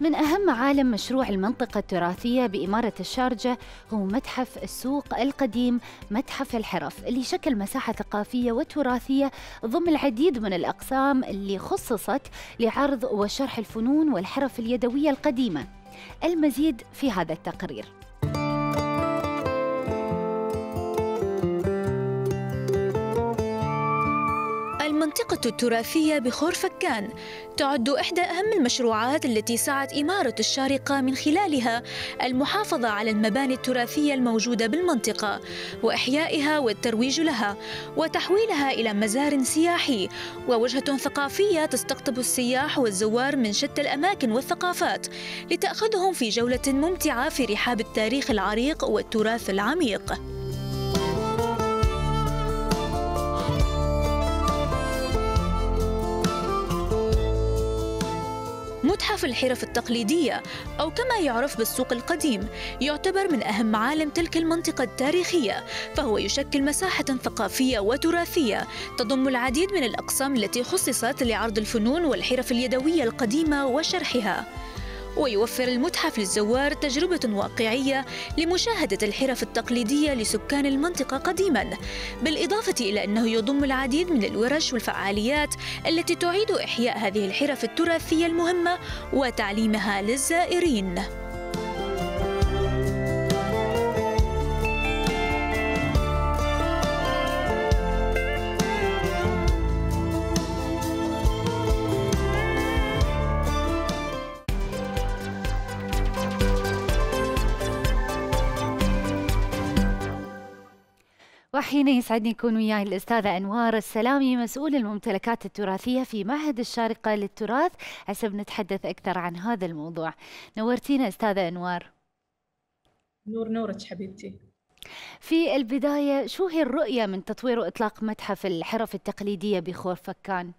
من أهم معالم مشروع المنطقة التراثية بإمارة الشارجة هو متحف السوق القديم متحف الحرف اللي شكل مساحة ثقافية وتراثية ضمن العديد من الأقسام اللي خصصت لعرض وشرح الفنون والحرف اليدوية القديمة المزيد في هذا التقرير المنطقة التراثية بخور فكان تعد إحدى أهم المشروعات التي سعت إمارة الشارقة من خلالها المحافظة على المباني التراثية الموجودة بالمنطقة وإحيائها والترويج لها وتحويلها إلى مزار سياحي ووجهة ثقافية تستقطب السياح والزوار من شتى الأماكن والثقافات لتأخذهم في جولة ممتعة في رحاب التاريخ العريق والتراث العميق الحرف التقليدية أو كما يعرف بالسوق القديم يعتبر من أهم معالم تلك المنطقة التاريخية فهو يشكل مساحة ثقافية وتراثية تضم العديد من الأقسام التي خصصت لعرض الفنون والحرف اليدوية القديمة وشرحها ويوفر المتحف للزوار تجربة واقعية لمشاهدة الحرف التقليدية لسكان المنطقة قديما بالإضافة إلى أنه يضم العديد من الورش والفعاليات التي تعيد إحياء هذه الحرف التراثية المهمة وتعليمها للزائرين وحين يسعدني يكون وياي الأستاذة أنوار السلامي مسؤول الممتلكات التراثية في معهد الشارقة للتراث حسب نتحدث أكثر عن هذا الموضوع نورتينا أستاذة أنوار نور نورك حبيبتي في البداية شو هي الرؤية من تطوير وإطلاق متحف الحرف التقليدية بخور فكان؟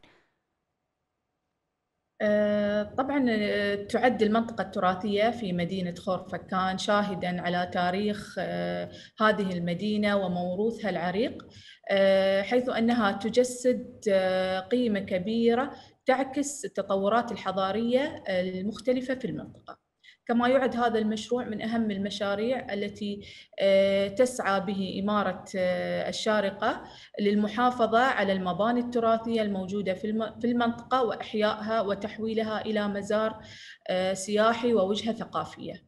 آه، طبعا آه، تعد المنطقة التراثية في مدينة خورفكان شاهدا على تاريخ آه، هذه المدينة وموروثها العريق حيث أنها تجسد قيمة كبيرة تعكس التطورات الحضارية المختلفة في المنطقة كما يعد هذا المشروع من أهم المشاريع التي آه، تسعى به إمارة آه، الشارقة للمحافظة على المباني التراثية الموجودة في المنطقة وإحيائها وتحويلها إلى مزار آه، سياحي ووجهة ثقافية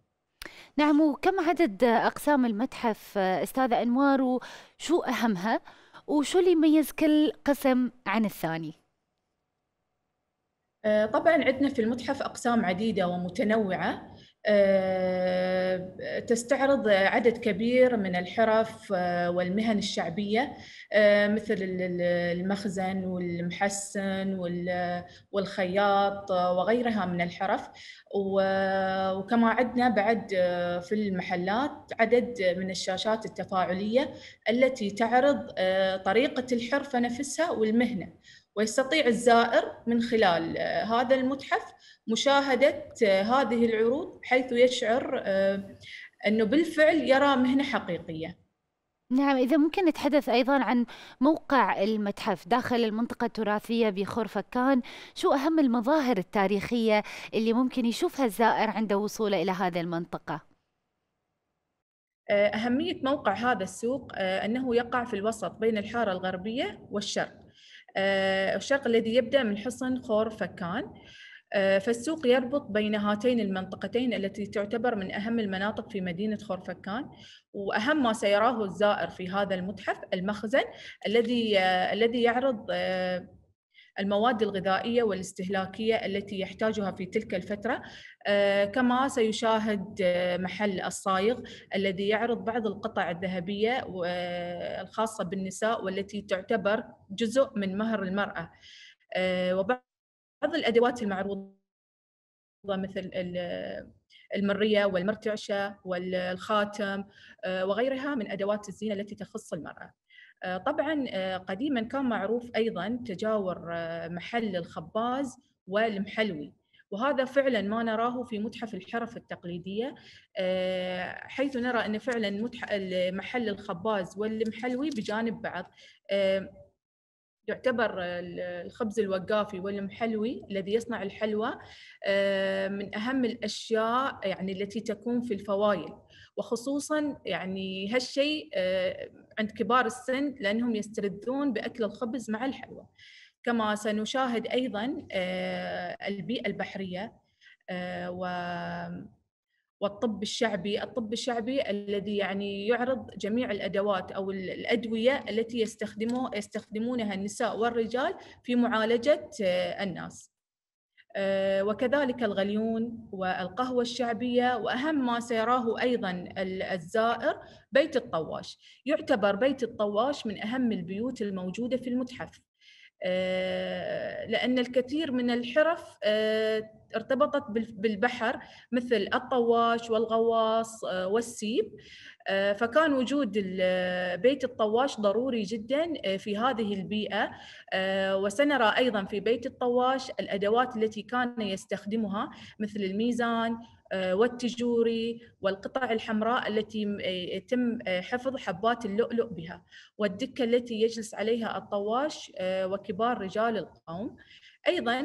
نعم وكم عدد أقسام المتحف أستاذة أنوار وشو أهمها وشو اللي يميز كل قسم عن الثاني؟ طبعا عندنا في المتحف أقسام عديدة ومتنوعة آه، تستعرض عدد كبير من الحرف آه، والمهن الشعبية آه، مثل المخزن والمحسن والخياط وغيرها من الحرف وكما عدنا بعد في المحلات عدد من الشاشات التفاعلية التي تعرض طريقة الحرفة نفسها والمهنة ويستطيع الزائر من خلال آه، هذا المتحف مشاهدة آه، هذه العروض بحيث يشعر آه، أنه بالفعل يرى مهنة حقيقية نعم إذا ممكن نتحدث أيضا عن موقع المتحف داخل المنطقة التراثية بخورفكان شو أهم المظاهر التاريخية اللي ممكن يشوفها الزائر عند وصوله إلى هذه المنطقة؟ أهمية موقع هذا السوق أنه يقع في الوسط بين الحارة الغربية والشرق آه، الشرق الذي يبدأ من حصن خور فكان آه، فالسوق يربط بين هاتين المنطقتين التي تعتبر من أهم المناطق في مدينة خورفكان وأهم ما سيراه الزائر في هذا المتحف المخزن الذي آه، الذي يعرض المواد الغذائية والاستهلاكية التي يحتاجها في تلك الفترة آه، كما سيشاهد آه، محل الصايغ الذي يعرض بعض القطع الذهبية آه، الخاصة بالنساء والتي تعتبر جزء من مهر المرأة وبعض الأدوات المعروضة مثل المرية والمرتعشة والخاتم وغيرها من أدوات الزينة التي تخص المرأة آه، طبعا آه، قديما كان معروف ايضا تجاور آه، محل الخباز والمحلوي وهذا فعلا ما نراه في متحف الحرف التقليدية حيث نرى أن فعلا محل الخباز والمحلوي بجانب بعض يعتبر الخبز الوقافي والمحلوي الذي يصنع الحلوى آه، من أهم الأشياء يعني التي تكون في الفوايل وخصوصا يعني هالشيء آه، عند كبار السن لأنهم يستردون بأكل الخبز مع الحلوى كما سنشاهد أيضا آه، البيئة البحرية و والطب الشعبي الطب الشعبي الذي يعني يعرض جميع الأدوات أو الأدوية التي يستخدمه يستخدمونها النساء والرجال في معالجة آه، الناس آه، وكذلك الغليون والقهوة الشعبية وأهم ما سيراه أيضا الزائر بيت الطواش يعتبر بيت الطواش من أهم البيوت الموجودة في المتحف آه، لأن الكثير من الحرف آه، ارتبطت بالبحر مثل الطواش والغواص آه، والسيب فكان وجود بيت الطواش ضروري جدا في هذه البيئة وسنرى أيضا في بيت الطواش الأدوات التي كان يستخدمها مثل الميزان آه، والتجوري والقطع الحمراء التي آه، يتم آه، حفظ حبات اللؤلؤ بها والدكة التي يجلس عليها الطواش وكبار رجال القوم أيضا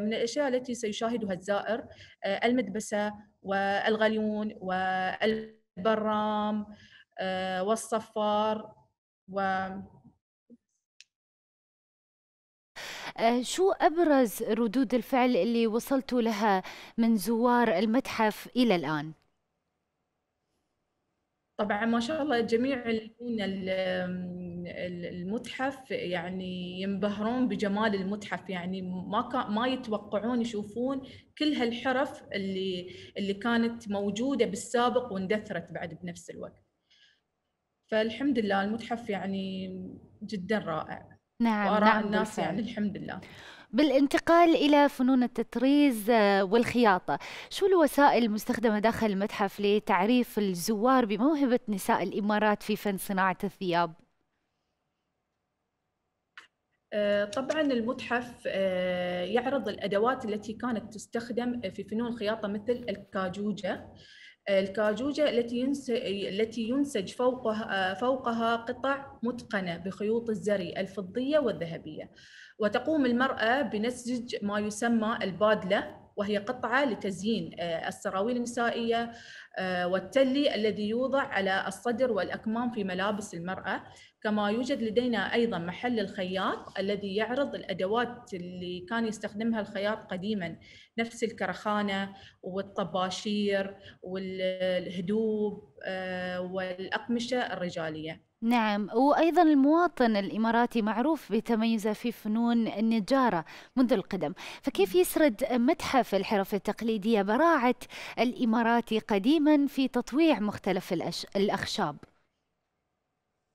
من الأشياء التي سيشاهدها الزائر المدبسة والغليون والبرام والصفار و آه، شو أبرز ردود الفعل اللي وصلتوا لها من زوار المتحف إلى الآن؟ طبعا ما شاء الله جميع المتحف يعني ينبهرون بجمال المتحف يعني ما ما يتوقعون يشوفون كل هالحرف اللي اللي كانت موجوده بالسابق واندثرت بعد بنفس الوقت. فالحمد لله المتحف يعني جدا رائع. نعم وآراء نعم الناس يعني، بالفعل. يعني الحمد لله بالانتقال إلى فنون التطريز آه، والخياطة شو الوسائل المستخدمة داخل المتحف لتعريف الزوار بموهبة نساء الإمارات في فن صناعة الثياب؟ آه، طبعا المتحف آه، يعرض الادوات التي كانت تستخدم في فنون الخياطه مثل الكاجوجه الكاجوجة التي التي ينسج فوقها فوقها قطع متقنة بخيوط الزري الفضية والذهبية وتقوم المرأة بنسج ما يسمى البادلة وهي قطعة لتزيين آه، السراويل النسائية آه، والتلي الذي يوضع على الصدر والأكمام في ملابس المرأة كما يوجد لدينا أيضا محل الخياط الذي يعرض الأدوات اللي كان يستخدمها الخياط قديما نفس الكرخانة والطباشير والهدوب آه، والأقمشة الرجالية نعم وأيضا المواطن الإماراتي معروف بتميزه في فنون النجارة منذ القدم فكيف يسرد متحف الحرف التقليدية براعة الإماراتي قديما في تطويع مختلف الأش... الأخشاب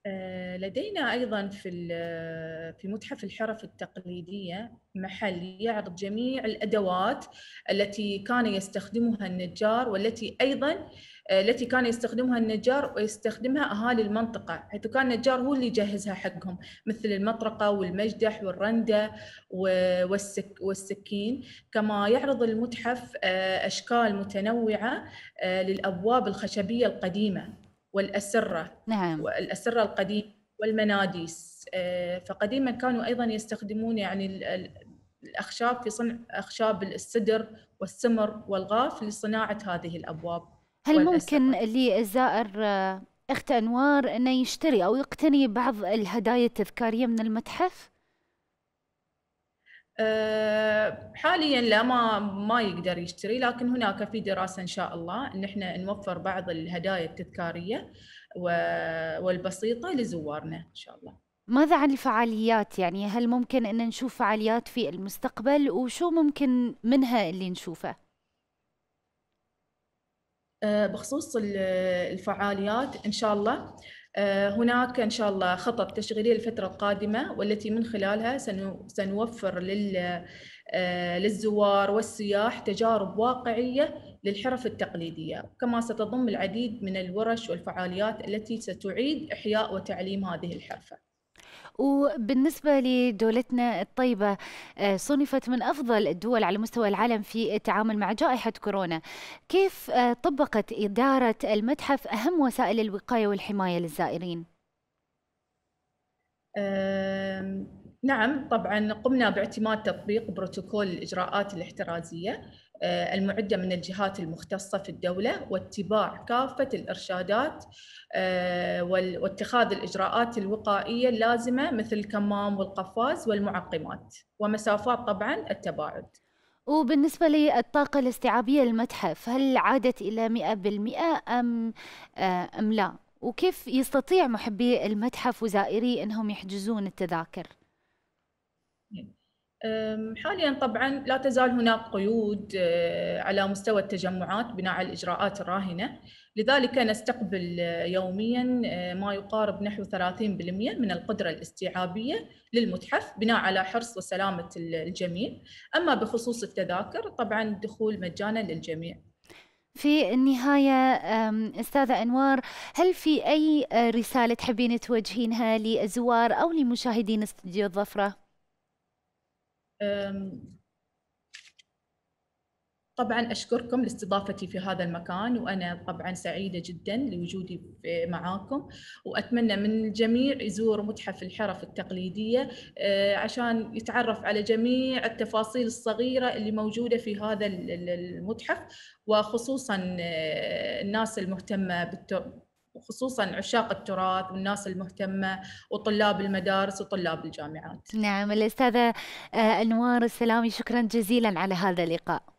آه، لدينا أيضا في في متحف الحرف التقليدية محل يعرض جميع الأدوات التي كان يستخدمها النجار والتي أيضا آه، التي كان يستخدمها النجار ويستخدمها أهالي المنطقة حيث كان النجار هو اللي يجهزها حقهم مثل المطرقة والمجدح والرندة والسك والسكين كما يعرض المتحف آه، أشكال متنوعة آه، للأبواب الخشبية القديمة والأسرة نعم. والأسرة القديمة والمناديس فقديما كانوا أيضا يستخدمون يعني الأخشاب في صنع أخشاب السدر والسمر والغاف لصناعة هذه الأبواب هل ممكن للزائر آه، أخت أنوار أنه يشتري أو يقتني بعض الهدايا التذكارية من المتحف؟ أه حاليا لا ما ما يقدر يشتري لكن هناك في دراسه ان شاء الله ان احنا نوفر بعض الهدايا التذكاريه والبسيطه لزوارنا ان شاء الله. ماذا عن الفعاليات يعني هل ممكن ان نشوف فعاليات في المستقبل وشو ممكن منها اللي نشوفه؟ آه، بخصوص الفعاليات إن شاء الله آه، هناك إن شاء الله خطط تشغيلية للفترة القادمة والتي من خلالها سنوفر آه، للزوار والسياح تجارب واقعية للحرف التقليدية كما ستضم العديد من الورش والفعاليات التي ستعيد إحياء وتعليم هذه الحرفة وبالنسبة لدولتنا الطيبة آه، صنفت من أفضل الدول على مستوى العالم في التعامل مع جائحة كورونا كيف آه، طبقت إدارة المتحف أهم وسائل الوقاية والحماية للزائرين؟ نعم طبعا قمنا باعتماد تطبيق بروتوكول الإجراءات الاحترازية آه، المعدة من الجهات المختصة في الدولة واتباع كافة الإرشادات آه، واتخاذ الإجراءات الوقائية اللازمة مثل الكمام والقفاز والمعقمات ومسافات طبعا التباعد وبالنسبة للطاقة الاستيعابية للمتحف هل عادت إلى 100% أم آه، أم لا؟ وكيف يستطيع محبي المتحف وزائري أنهم يحجزون التذاكر؟ حاليا طبعا لا تزال هناك قيود أه، على مستوى التجمعات بناء على الاجراءات الراهنه لذلك نستقبل أه، يوميا أه، ما يقارب نحو 30% من القدره الاستيعابيه للمتحف بناء على حرص وسلامه الجميع اما بخصوص التذاكر طبعا الدخول مجانا للجميع في النهاية أستاذة أنوار هل في أي رسالة تحبين توجهينها للزوار أو لمشاهدين استديو الظفرة؟ طبعا أشكركم لاستضافتي في هذا المكان وأنا طبعا سعيدة جدا لوجودي معاكم وأتمنى من الجميع يزور متحف الحرف التقليدية أه، عشان يتعرف على جميع التفاصيل الصغيرة اللي موجودة في هذا المتحف وخصوصا أه، الناس المهتمة وخصوصا عشاق التراث والناس المهتمة وطلاب المدارس وطلاب الجامعات نعم الأستاذة آه، أنوار السلامي شكرا جزيلا على هذا اللقاء